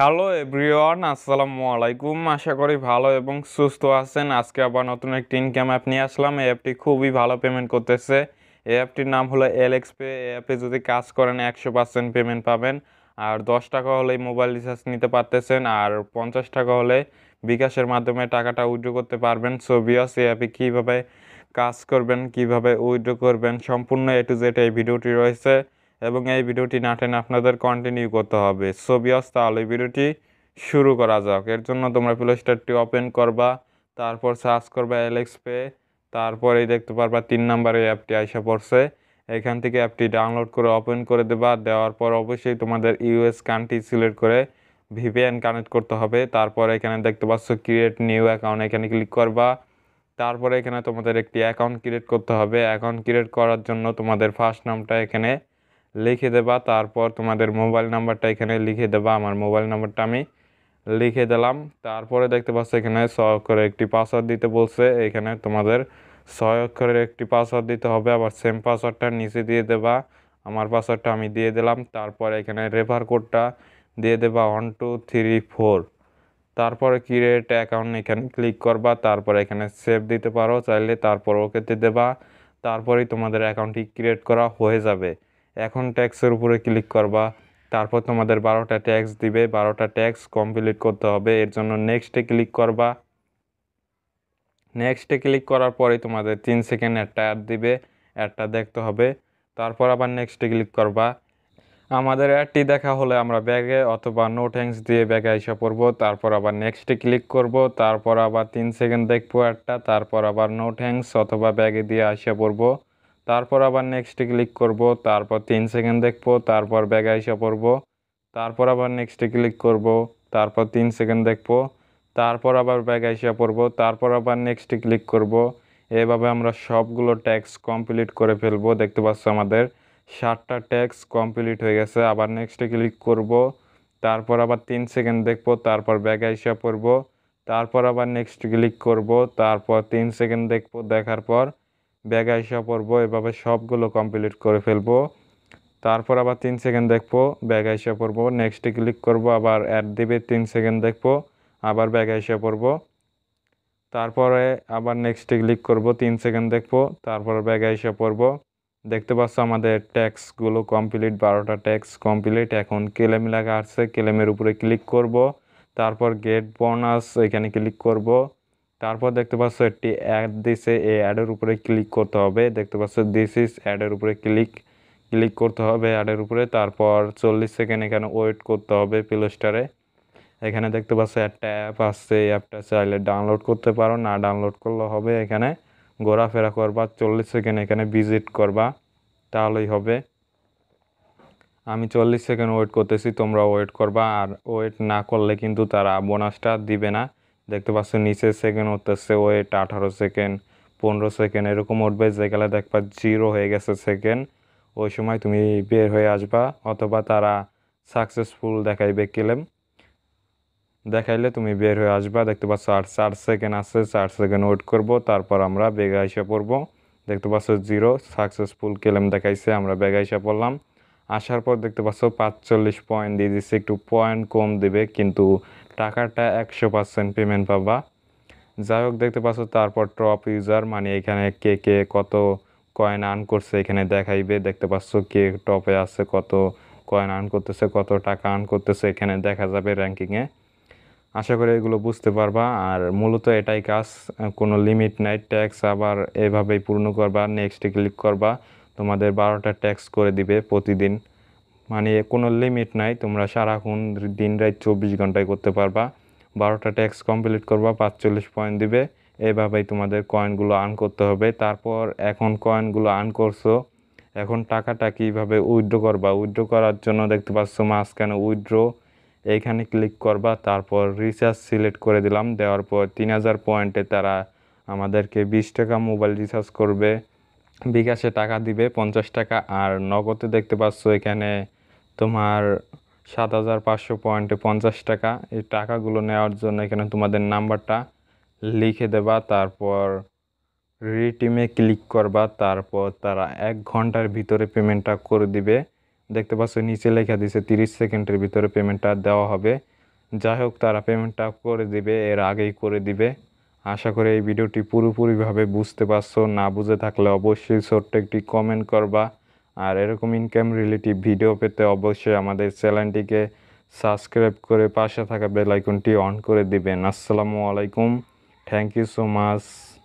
hello everyone আসসালামু আলাইকুম আশা করি ভালো এবং সুস্থ আছেন আজকে আবার নতুন একটি ইনকাম অ্যাপ নিয়ে আসলাম এই অ্যাপটি খুবই ভালো পেমেন্ট করতেছে এই অ্যাপটির নাম হলো এলএক্স পে এই অ্যাপে যদি কাজ করেন একশো পার্সেন্ট পেমেন্ট পাবেন আর দশ টাকা হলে মোবাইল রিচার্জ নিতে পারতেছেন আর পঞ্চাশ টাকা হলে বিকাশের মাধ্যমে টাকাটা উইড্রো করতে পারবেন সো বিয়স এই অ্যাপে কীভাবে কাজ করবেন কিভাবে উইড্রো করবেন সম্পূর্ণ এ টু জেড এই ভিডিওটি রয়েছে এবং এই ভিডিওটি না টেনে আপনাদের কন্টিনিউ করতে হবে সো বিয়স তাহলে ভিডিওটি শুরু করা যাক এর জন্য তোমরা প্লে স্টোরটি ওপেন করবা তারপর সার্চ করবা এলেক্স পে তারপরেই দেখতে পারবা তিন নম্বরে অ্যাপটি আইসা পড়ছে এখান থেকে অ্যাপটি ডাউনলোড করে ওপেন করে দেবা দেওয়ার পর অবশ্যই তোমাদের ইউএস কান্ট্রি সিলেক্ট করে ভিপিএন কানেক্ট করতে হবে তারপর এখানে দেখতে পাচ্ছ ক্রিয়েট নিউ অ্যাকাউন্ট এখানে ক্লিক করবা তারপরে এখানে তোমাদের একটি অ্যাকাউন্ট ক্রিয়েট করতে হবে অ্যাকাউন্ট ক্রিয়েট করার জন্য তোমাদের ফার্স্ট নামটা এখানে লিখে দেবা তারপর তোমাদের মোবাইল নাম্বারটা এখানে লিখে দেবা আমার মোবাইল নাম্বারটা আমি লিখে দিলাম তারপরে দেখতে পাচ্ছ এখানে ছ অক্ষরে একটি পাসওয়ার্ড দিতে বলছে এখানে তোমাদের ছয় অক্ষরের একটি পাসওয়ার্ড দিতে হবে আবার সেম পাসওয়ার্ডটা নিচে দিয়ে দেবা আমার পাসওয়ার্ডটা আমি দিয়ে দিলাম তারপর এখানে রেফার কোডটা দিয়ে দেবা ওয়ান টু থ্রি ফোর তারপরে ক্রিয়েট অ্যাকাউন্ট এখানে ক্লিক করবা তারপর এখানে সেভ দিতে পারো চাইলে তারপর ওকে ওকেতে দেবা তারপরেই তোমাদের অ্যাকাউন্টটি ক্রিয়েট করা হয়ে যাবে এখন ট্যাক্সের উপরে ক্লিক করবা তারপর তোমাদের বারোটা ট্যাক্স দিবে বারোটা ট্যাক্স কমপ্লিট করতে হবে এর জন্য নেক্সটে ক্লিক করবা নেক্সটে ক্লিক করার পরে তোমাদের তিন সেকেন্ড একটা অ্যাড দিবে অ্যাডটা দেখতে হবে তারপর আবার নেক্সটে ক্লিক করবা আমাদের অ্যাডটি দেখা হলে আমরা ব্যাগে অথবা নো থ্যাংকস দিয়ে ব্যাগে এসে পড়বো তারপর আবার নেক্সটে ক্লিক করব তারপর আবার তিন সেকেন্ড দেখবো অ্যাডটা তারপর আবার নো থ্যাংকস অথবা ব্যাগে দিয়ে আসে পড়বো তারপর আবার নেক্সটে ক্লিক করব তারপর তিন সেকেন্ড দেখবো তারপর ব্যাগে এসে পড়ব তারপর আবার নেক্সটে ক্লিক করব তারপর তিন সেকেন্ড দেখব তারপর আবার ব্যাগে এসে পড়ব তারপর আবার নেক্সটে ক্লিক করব এভাবে আমরা সবগুলো ট্যাক্স কমপ্লিট করে ফেলবো দেখতে পাচ্ছ আমাদের ষাটটা ট্যাক্স কমপ্লিট হয়ে গেছে আবার নেক্সটে ক্লিক করব তারপর আবার তিন সেকেন্ড দেখব তারপর ব্যাগে এসে পড়ব তারপর আবার নেক্সট ক্লিক করব তারপর তিন সেকেন্ড দেখবো দেখার পর ব্যাগ আইসা পড়ব এভাবে সবগুলো কমপ্লিট করে ফেলবো তারপর আবার তিন সেকেন্ড দেখবো ব্যাগ আইসা পড়বো নেক্সটে ক্লিক করব আবার অ্যাড দিবে তিন সেকেন্ড দেখবো আবার ব্যাগ আইসা পড়বো তারপরে আবার নেক্সটে ক্লিক করব তিন সেকেন্ড দেখবো তারপর ব্যাগ আইসা পড়বো দেখতে পাচ্ছ আমাদের ট্যাক্সগুলো কমপ্লিট বারোটা ট্যাক্স কমপ্লিট এখন কেলেম লাগা আসছে কেলেমের উপরে ক্লিক করব তারপর গেট বোনাস এখানে ক্লিক করব তারপর দেখতে পাচ্ছ একটি অ্যাড দিছে এই অ্যাডের উপরে ক্লিক করতে হবে দেখতে পাচ্ছ দিস ইস অ্যাডের উপরে ক্লিক ক্লিক করতে হবে অ্যাডের উপরে তারপর চল্লিশ সেকেন্ড এখানে ওয়েট করতে হবে প্লে স্টারে এখানে দেখতে পাচ্ছ একটা অ্যাপ আসছে এই অ্যাপটা চাইলে ডাউনলোড করতে পারো না ডাউনলোড করলে হবে এখানে ঘোরাফেরা করবা চল্লিশ সেকেন্ড এখানে ভিজিট করবা তাহলেই হবে আমি চল্লিশ সেকেন্ড ওয়েট করতেছি তোমরা ওয়েট করবা আর ওয়েট না করলে কিন্তু তারা বোনাসটা দিবে না দেখতে পাচ্ছ নিচে সেকেন্ড উঠতেছে ওয়েট আঠারো সেকেন্ড পনেরো সেকেন্ড এরকম উঠবে যে গেলে দেখবা জিরো হয়ে গেছে সেকেন্ড ওই সময় তুমি বের হয়ে আসবা অথবা তারা সাকসেসফুল দেখাইবে কিলেম দেখাইলে তুমি বের হয়ে আসবা দেখতে পাচ্ছ আর চার সেকেন্ড আছে চার সেকেন্ড ওয়েট করব তারপর আমরা বেগা হিসা পড়বো দেখতে পাচ্ছ জিরো সাকসেসফুল কেলেম দেখাইছে আমরা বেগা হিসা পড়লাম আসার পর দেখতে পাচ্ছ পাঁচচল্লিশ পয়েন্ট দিয়ে দিচ্ছে একটু পয়েন্ট কম দেবে কিন্তু টাকাটা একশো পার্সেন্ট পেমেন্ট পাবা যাই হোক দেখতে পাচ্ছ তারপর টপ ইউজার মানে এখানে কে কে কত কয়েন আর্ন করছে এখানে দেখাইবে দেখতে পাচ্ছ কে টপে আছে কত কয়েন আর্ন করতেছে কত টাকা আর্ন করতেছে এখানে দেখা যাবে র্যাঙ্কিংয়ে আশা করি এগুলো বুঝতে পারবা আর মূলত এটাই কাজ কোনো লিমিট নাই ট্যাক্স আবার এভাবেই পূর্ণ করবা নেক্সটে ক্লিক করবা তোমাদের বারোটা ট্যাক্স করে দিবে প্রতিদিন মানে কোনো লিমিট নাই তোমরা সারাক্ষণ দিন রাত চব্বিশ ঘন্টায় করতে পারবা বারোটা ট্যাক্স কমপ্লিট করবা পাঁচচল্লিশ পয়েন্ট দিবে এভাবেই তোমাদের কয়েনগুলো আর্ন করতে হবে তারপর এখন কয়েনগুলো আর্ন করছো এখন টাকাটা কীভাবে উইড্রো করবা উইড্রো করার জন্য দেখতে পাচ্ছ মাঝখানে উইড্রো এইখানে ক্লিক করবা তারপর রিচার্জ সিলেক্ট করে দিলাম দেওয়ার পর তিন হাজার পয়েন্টে তারা আমাদেরকে বিশ টাকা মোবাইল রিচার্জ করবে বিকাশে টাকা দিবে পঞ্চাশ টাকা আর নগদে দেখতে পাচ্ছ এখানে তোমার সাত হাজার পাঁচশো পয়েন্টে পঞ্চাশ টাকা এই টাকাগুলো নেওয়ার জন্য এখানে তোমাদের নাম্বারটা লিখে দেবা তারপর রিটিমে ক্লিক করবা তারপর তারা এক ঘন্টার ভিতরে পেমেন্টটা করে দিবে দেখতে পাচ্ছ নিচে লেখা দিছে তিরিশ সেকেন্ডের ভিতরে পেমেন্টটা দেওয়া হবে যাই হোক তারা পেমেন্টটা করে দিবে এর আগেই করে দিবে আশা করি এই ভিডিওটি পুরোপুরিভাবে বুঝতে পারছো না বুঝে থাকলে অবশ্যই ছোট্ট একটি কমেন্ট করবা আর এরকম ইনকাম রিলেটিভ ভিডিও পেতে অবশ্যই আমাদের চ্যানেলটিকে সাবস্ক্রাইব করে পাশে থাকা বেলাইকনটি অন করে দিবেন আসসালামু আলাইকুম থ্যাংক ইউ সো মাচ